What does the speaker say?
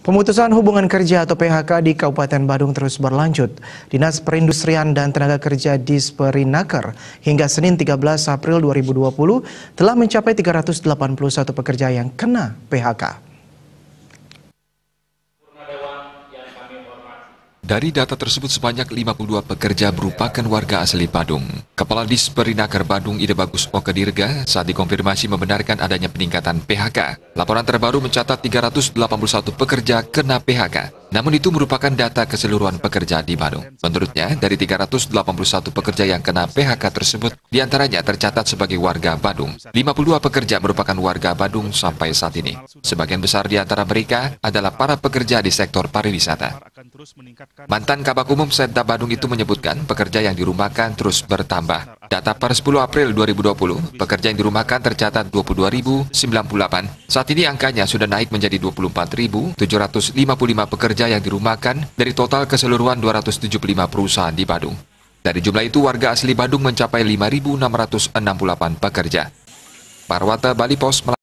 Pemutusan hubungan kerja atau PHK di Kabupaten Badung terus berlanjut. Dinas Perindustrian dan Tenaga Kerja Disperinaker hingga Senin 13 April 2020 telah mencapai 381 pekerja yang kena PHK. Dari data tersebut sebanyak 52 pekerja merupakan warga asli Badung. Kepala Disperinaker Badung Ide Bagus Dirga saat dikonfirmasi membenarkan adanya peningkatan PHK. Laporan terbaru mencatat 381 pekerja kena PHK. Namun itu merupakan data keseluruhan pekerja di Badung. Menurutnya, dari 381 pekerja yang kena PHK tersebut, diantaranya tercatat sebagai warga Badung. 52 pekerja merupakan warga Badung sampai saat ini. Sebagian besar di antara mereka adalah para pekerja di sektor pariwisata. Mantan Kabak Umum Senta Bandung itu menyebutkan pekerja yang dirumahkan terus bertambah. Data per 10 April 2020, pekerja yang dirumahkan tercatat 22.098. Saat ini angkanya sudah naik menjadi 24.755 pekerja yang dirumahkan dari total keseluruhan 275 perusahaan di Bandung. Dari jumlah itu, warga asli Bandung mencapai 5.668 pekerja. Parwata Bali Pos